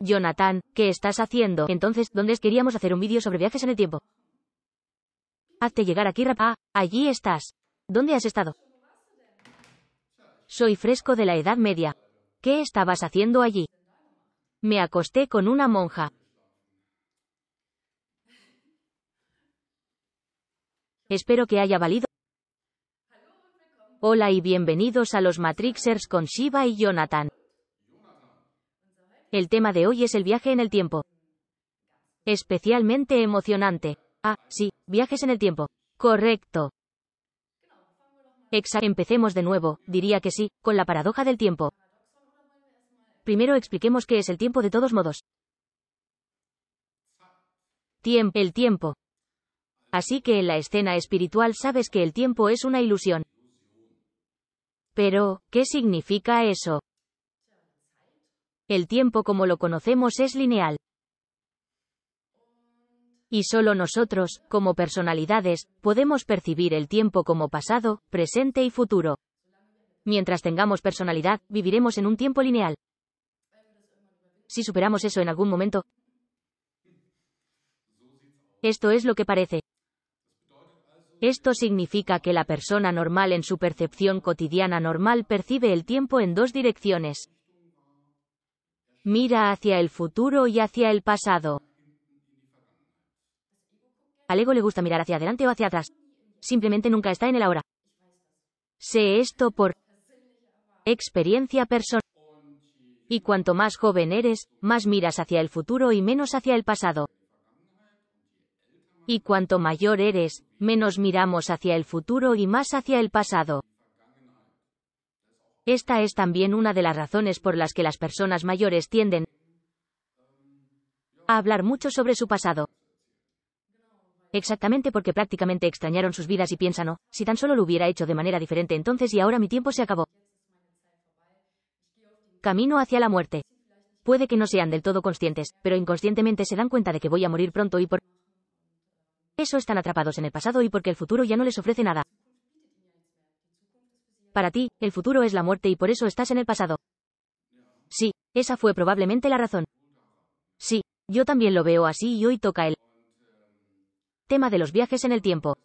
Jonathan, ¿qué estás haciendo? Entonces, ¿dónde queríamos hacer un vídeo sobre viajes en el tiempo? Hazte llegar aquí, rapa. Ah, allí estás. ¿Dónde has estado? Soy fresco de la Edad Media. ¿Qué estabas haciendo allí? Me acosté con una monja. Espero que haya valido. Hola y bienvenidos a los Matrixers con Shiva y Jonathan. El tema de hoy es el viaje en el tiempo. Especialmente emocionante. Ah, sí, viajes en el tiempo. Correcto. Empecemos de nuevo, diría que sí, con la paradoja del tiempo. Primero expliquemos qué es el tiempo de todos modos. Tiempo. el tiempo. Así que en la escena espiritual sabes que el tiempo es una ilusión. Pero, ¿qué significa eso? El tiempo como lo conocemos es lineal. Y solo nosotros, como personalidades, podemos percibir el tiempo como pasado, presente y futuro. Mientras tengamos personalidad, viviremos en un tiempo lineal. Si superamos eso en algún momento, esto es lo que parece. Esto significa que la persona normal en su percepción cotidiana normal percibe el tiempo en dos direcciones mira hacia el futuro y hacia el pasado. Al ego le gusta mirar hacia adelante o hacia atrás. Simplemente nunca está en el ahora. Sé esto por experiencia personal. Y cuanto más joven eres, más miras hacia el futuro y menos hacia el pasado. Y cuanto mayor eres, menos miramos hacia el futuro y más hacia el pasado. Esta es también una de las razones por las que las personas mayores tienden a hablar mucho sobre su pasado. Exactamente porque prácticamente extrañaron sus vidas y piensan, oh, si tan solo lo hubiera hecho de manera diferente entonces y ahora mi tiempo se acabó. Camino hacia la muerte. Puede que no sean del todo conscientes, pero inconscientemente se dan cuenta de que voy a morir pronto y por eso están atrapados en el pasado y porque el futuro ya no les ofrece nada. Para ti, el futuro es la muerte y por eso estás en el pasado. Sí, esa fue probablemente la razón. Sí, yo también lo veo así y hoy toca el tema de los viajes en el tiempo.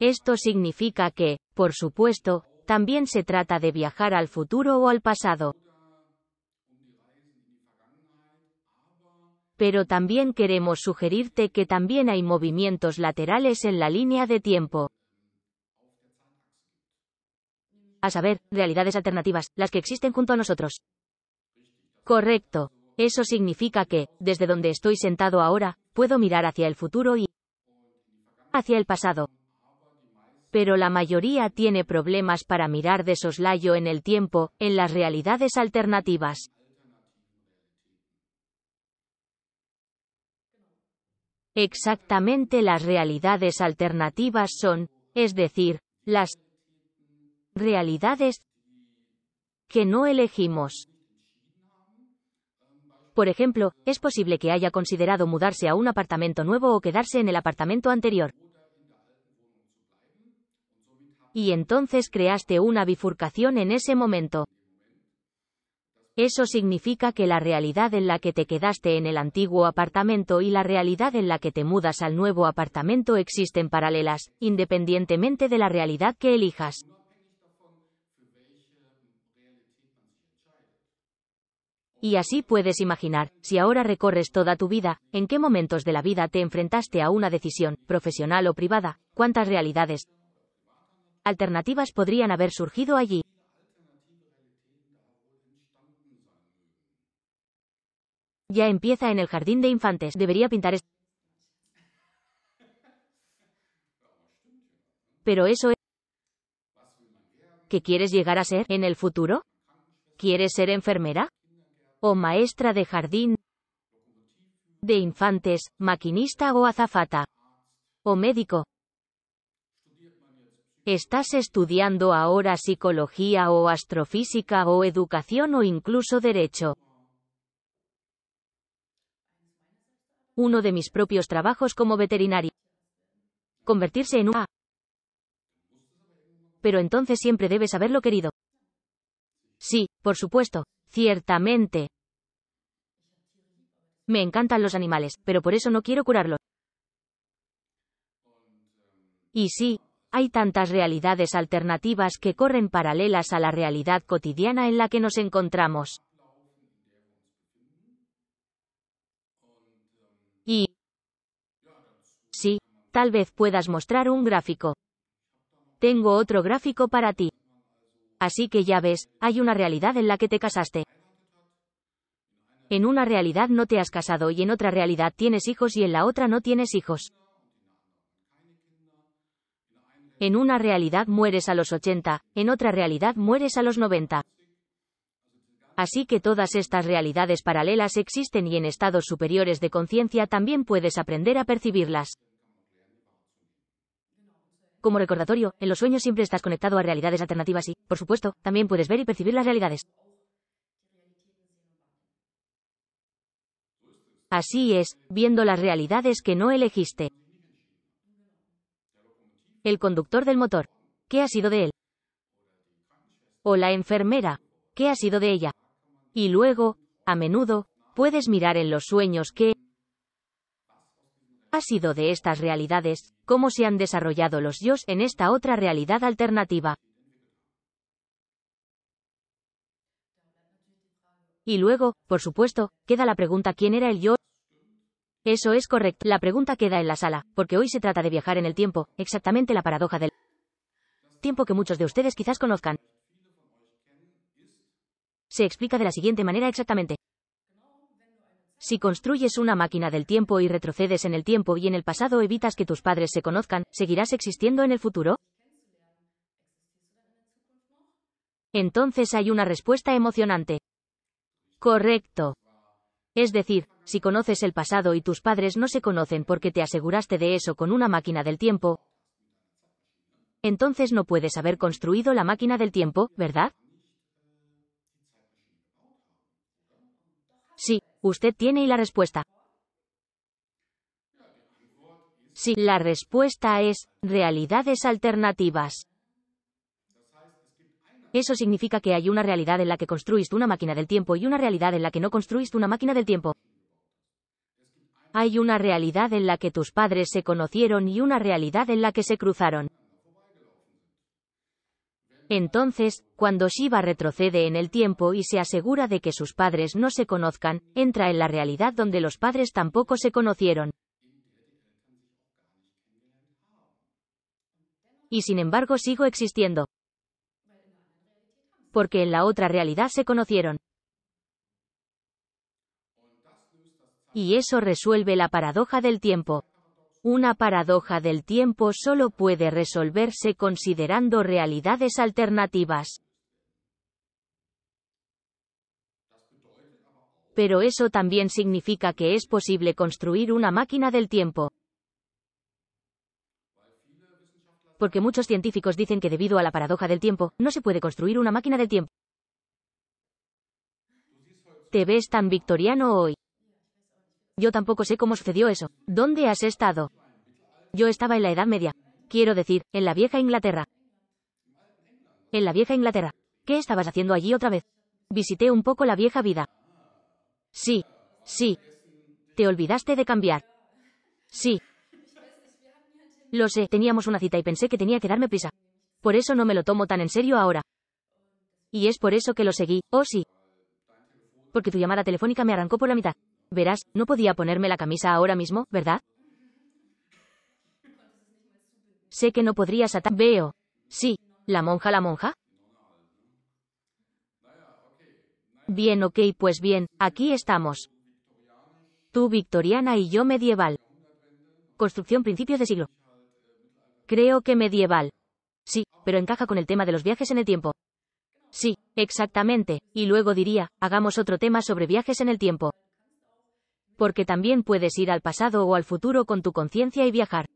Esto significa que, por supuesto, también se trata de viajar al futuro o al pasado. Pero también queremos sugerirte que también hay movimientos laterales en la línea de tiempo a saber, realidades alternativas, las que existen junto a nosotros. Correcto. Eso significa que, desde donde estoy sentado ahora, puedo mirar hacia el futuro y hacia el pasado. Pero la mayoría tiene problemas para mirar de soslayo en el tiempo, en las realidades alternativas. Exactamente las realidades alternativas son, es decir, las realidades que no elegimos. Por ejemplo, es posible que haya considerado mudarse a un apartamento nuevo o quedarse en el apartamento anterior. Y entonces creaste una bifurcación en ese momento. Eso significa que la realidad en la que te quedaste en el antiguo apartamento y la realidad en la que te mudas al nuevo apartamento existen paralelas, independientemente de la realidad que elijas. Y así puedes imaginar, si ahora recorres toda tu vida, en qué momentos de la vida te enfrentaste a una decisión, profesional o privada, cuántas realidades alternativas podrían haber surgido allí. Ya empieza en el jardín de infantes. Debería pintar esto. Pero eso es... ¿Qué quieres llegar a ser en el futuro? ¿Quieres ser enfermera? o maestra de jardín, de infantes, maquinista o azafata, o médico. Estás estudiando ahora psicología o astrofísica o educación o incluso derecho. Uno de mis propios trabajos como veterinario. Convertirse en una... Pero entonces siempre debes haberlo querido. Sí, por supuesto. Ciertamente. Me encantan los animales, pero por eso no quiero curarlos. Y sí, hay tantas realidades alternativas que corren paralelas a la realidad cotidiana en la que nos encontramos. Y... Sí, tal vez puedas mostrar un gráfico. Tengo otro gráfico para ti. Así que ya ves, hay una realidad en la que te casaste. En una realidad no te has casado y en otra realidad tienes hijos y en la otra no tienes hijos. En una realidad mueres a los 80, en otra realidad mueres a los 90. Así que todas estas realidades paralelas existen y en estados superiores de conciencia también puedes aprender a percibirlas. Como recordatorio, en los sueños siempre estás conectado a realidades alternativas y, por supuesto, también puedes ver y percibir las realidades. Así es, viendo las realidades que no elegiste. El conductor del motor. ¿Qué ha sido de él? O la enfermera. ¿Qué ha sido de ella? Y luego, a menudo, puedes mirar en los sueños que, ha sido de estas realidades, cómo se han desarrollado los yos en esta otra realidad alternativa. Y luego, por supuesto, queda la pregunta quién era el yo. Eso es correcto. La pregunta queda en la sala, porque hoy se trata de viajar en el tiempo, exactamente la paradoja del tiempo que muchos de ustedes quizás conozcan. Se explica de la siguiente manera exactamente. Si construyes una máquina del tiempo y retrocedes en el tiempo y en el pasado evitas que tus padres se conozcan, ¿seguirás existiendo en el futuro? Entonces hay una respuesta emocionante. Correcto. Es decir, si conoces el pasado y tus padres no se conocen porque te aseguraste de eso con una máquina del tiempo, entonces no puedes haber construido la máquina del tiempo, ¿verdad? Usted tiene y la respuesta. Sí, la respuesta es realidades alternativas. Eso significa que hay una realidad en la que construiste una máquina del tiempo y una realidad en la que no construiste una máquina del tiempo. Hay una realidad en la que tus padres se conocieron y una realidad en la que se cruzaron. Entonces, cuando Shiva retrocede en el tiempo y se asegura de que sus padres no se conozcan, entra en la realidad donde los padres tampoco se conocieron. Y sin embargo sigo existiendo. Porque en la otra realidad se conocieron. Y eso resuelve la paradoja del tiempo una paradoja del tiempo solo puede resolverse considerando realidades alternativas. Pero eso también significa que es posible construir una máquina del tiempo. Porque muchos científicos dicen que debido a la paradoja del tiempo, no se puede construir una máquina del tiempo. Te ves tan victoriano hoy. Yo tampoco sé cómo sucedió eso. ¿Dónde has estado? Yo estaba en la Edad Media. Quiero decir, en la vieja Inglaterra. En la vieja Inglaterra. ¿Qué estabas haciendo allí otra vez? Visité un poco la vieja vida. Sí. Sí. Te olvidaste de cambiar. Sí. Lo sé, teníamos una cita y pensé que tenía que darme prisa. Por eso no me lo tomo tan en serio ahora. Y es por eso que lo seguí, oh sí. Porque tu llamada telefónica me arrancó por la mitad. Verás, no podía ponerme la camisa ahora mismo, ¿verdad? Sé que no podrías atar. Veo. Sí. ¿La monja, la monja? Bien, ok, pues bien, aquí estamos. Tú victoriana y yo medieval. Construcción principios de siglo. Creo que medieval. Sí, pero encaja con el tema de los viajes en el tiempo. Sí, exactamente, y luego diría, hagamos otro tema sobre viajes en el tiempo porque también puedes ir al pasado o al futuro con tu conciencia y viajar.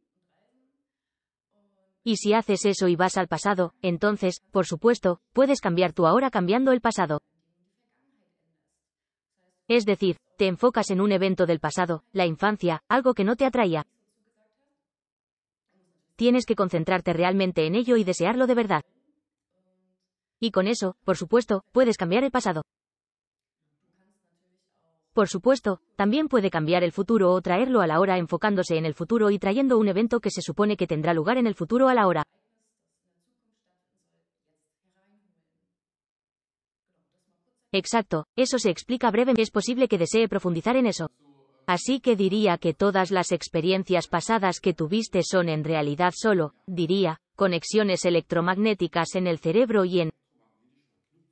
Y si haces eso y vas al pasado, entonces, por supuesto, puedes cambiar tu ahora cambiando el pasado. Es decir, te enfocas en un evento del pasado, la infancia, algo que no te atraía. Tienes que concentrarte realmente en ello y desearlo de verdad. Y con eso, por supuesto, puedes cambiar el pasado. Por supuesto, también puede cambiar el futuro o traerlo a la hora enfocándose en el futuro y trayendo un evento que se supone que tendrá lugar en el futuro a la hora. Exacto, eso se explica brevemente. Es posible que desee profundizar en eso. Así que diría que todas las experiencias pasadas que tuviste son en realidad solo, diría, conexiones electromagnéticas en el cerebro y en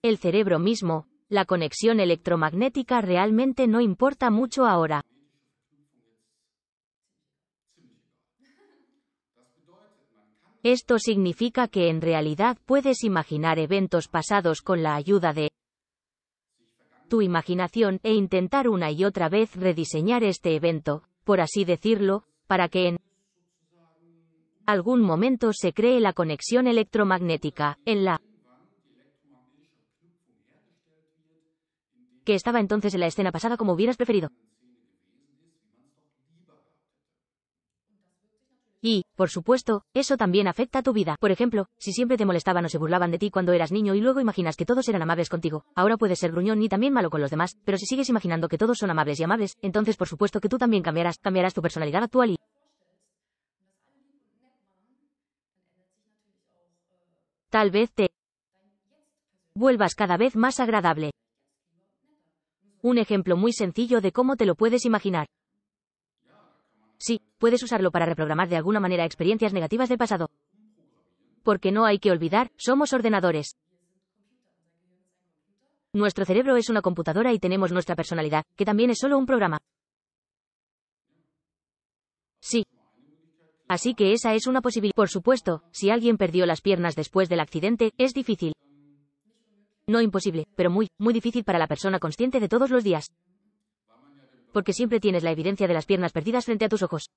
el cerebro mismo, la conexión electromagnética realmente no importa mucho ahora. Esto significa que en realidad puedes imaginar eventos pasados con la ayuda de tu imaginación e intentar una y otra vez rediseñar este evento, por así decirlo, para que en algún momento se cree la conexión electromagnética, en la que estaba entonces en la escena pasada como hubieras preferido. Y, por supuesto, eso también afecta a tu vida. Por ejemplo, si siempre te molestaban o se burlaban de ti cuando eras niño y luego imaginas que todos eran amables contigo, ahora puedes ser gruñón y también malo con los demás, pero si sigues imaginando que todos son amables y amables, entonces por supuesto que tú también cambiarás, cambiarás tu personalidad actual y... Tal vez te vuelvas cada vez más agradable un ejemplo muy sencillo de cómo te lo puedes imaginar. Sí, puedes usarlo para reprogramar de alguna manera experiencias negativas del pasado. Porque no hay que olvidar, somos ordenadores. Nuestro cerebro es una computadora y tenemos nuestra personalidad, que también es solo un programa. Sí. Así que esa es una posibilidad. Por supuesto, si alguien perdió las piernas después del accidente, es difícil. No imposible, pero muy, muy difícil para la persona consciente de todos los días. Porque siempre tienes la evidencia de las piernas perdidas frente a tus ojos.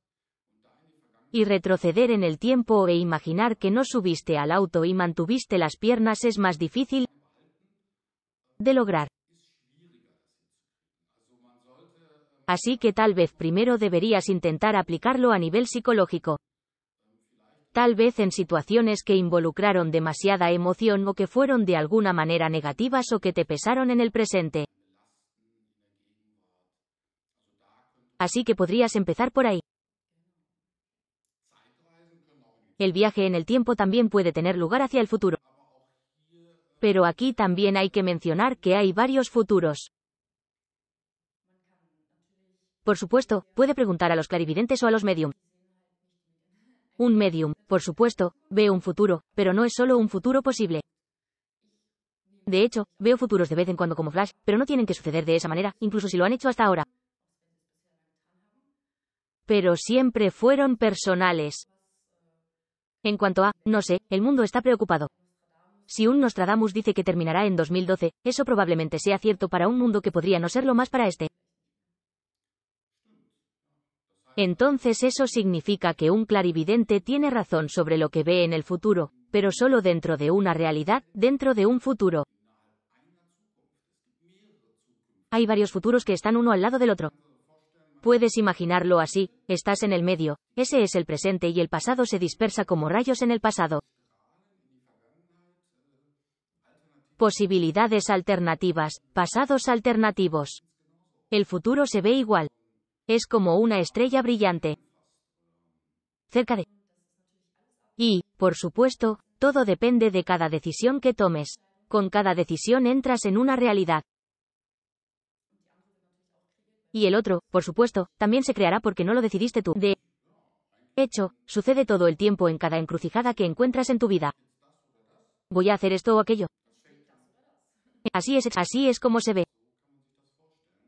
Y retroceder en el tiempo e imaginar que no subiste al auto y mantuviste las piernas es más difícil de lograr. Así que tal vez primero deberías intentar aplicarlo a nivel psicológico tal vez en situaciones que involucraron demasiada emoción o que fueron de alguna manera negativas o que te pesaron en el presente. Así que podrías empezar por ahí. El viaje en el tiempo también puede tener lugar hacia el futuro. Pero aquí también hay que mencionar que hay varios futuros. Por supuesto, puede preguntar a los clarividentes o a los Mediums. Un medium, por supuesto, ve un futuro, pero no es solo un futuro posible. De hecho, veo futuros de vez en cuando como Flash, pero no tienen que suceder de esa manera, incluso si lo han hecho hasta ahora. Pero siempre fueron personales. En cuanto a, no sé, el mundo está preocupado. Si un Nostradamus dice que terminará en 2012, eso probablemente sea cierto para un mundo que podría no serlo más para este. Entonces eso significa que un clarividente tiene razón sobre lo que ve en el futuro, pero solo dentro de una realidad, dentro de un futuro. Hay varios futuros que están uno al lado del otro. Puedes imaginarlo así, estás en el medio, ese es el presente y el pasado se dispersa como rayos en el pasado. Posibilidades alternativas, pasados alternativos. El futuro se ve igual. Es como una estrella brillante. Cerca de... Y, por supuesto, todo depende de cada decisión que tomes. Con cada decisión entras en una realidad. Y el otro, por supuesto, también se creará porque no lo decidiste tú. De hecho, sucede todo el tiempo en cada encrucijada que encuentras en tu vida. Voy a hacer esto o aquello. Así es, así es como se ve.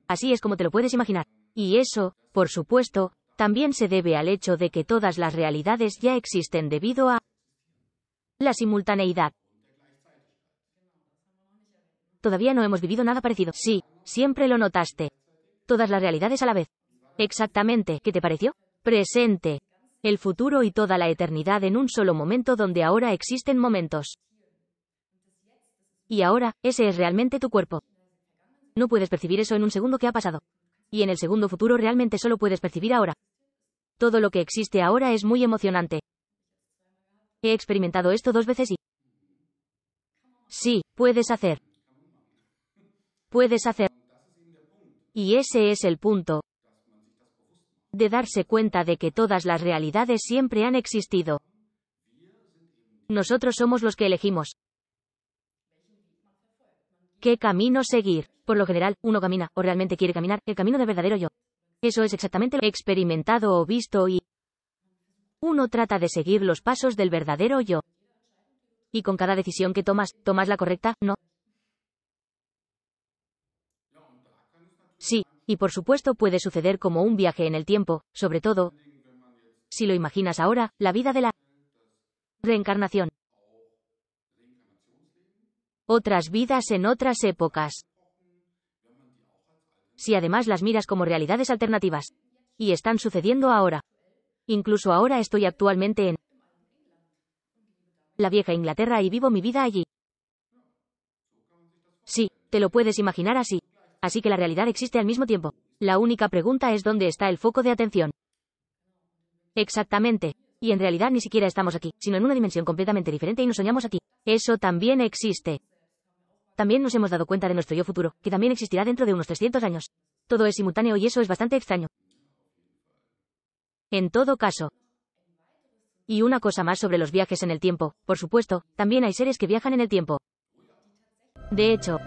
Así es como te lo puedes imaginar. Y eso, por supuesto, también se debe al hecho de que todas las realidades ya existen debido a la simultaneidad. Todavía no hemos vivido nada parecido. Sí, siempre lo notaste. Todas las realidades a la vez. Exactamente. ¿Qué te pareció? Presente. El futuro y toda la eternidad en un solo momento donde ahora existen momentos. Y ahora, ese es realmente tu cuerpo. No puedes percibir eso en un segundo que ha pasado y en el segundo futuro realmente solo puedes percibir ahora. Todo lo que existe ahora es muy emocionante. He experimentado esto dos veces y... Sí, puedes hacer. Puedes hacer. Y ese es el punto. De darse cuenta de que todas las realidades siempre han existido. Nosotros somos los que elegimos qué camino seguir. Por lo general, uno camina, o realmente quiere caminar, el camino del verdadero yo. Eso es exactamente lo experimentado o visto y uno trata de seguir los pasos del verdadero yo. Y con cada decisión que tomas, ¿tomas la correcta? No. Sí, y por supuesto puede suceder como un viaje en el tiempo, sobre todo, si lo imaginas ahora, la vida de la reencarnación. Otras vidas en otras épocas. Si además las miras como realidades alternativas. Y están sucediendo ahora. Incluso ahora estoy actualmente en la vieja Inglaterra y vivo mi vida allí. Sí, te lo puedes imaginar así. Así que la realidad existe al mismo tiempo. La única pregunta es dónde está el foco de atención. Exactamente. Y en realidad ni siquiera estamos aquí, sino en una dimensión completamente diferente y nos soñamos aquí. Eso también existe. También nos hemos dado cuenta de nuestro yo futuro, que también existirá dentro de unos 300 años. Todo es simultáneo y eso es bastante extraño. En todo caso. Y una cosa más sobre los viajes en el tiempo, por supuesto, también hay seres que viajan en el tiempo. De hecho,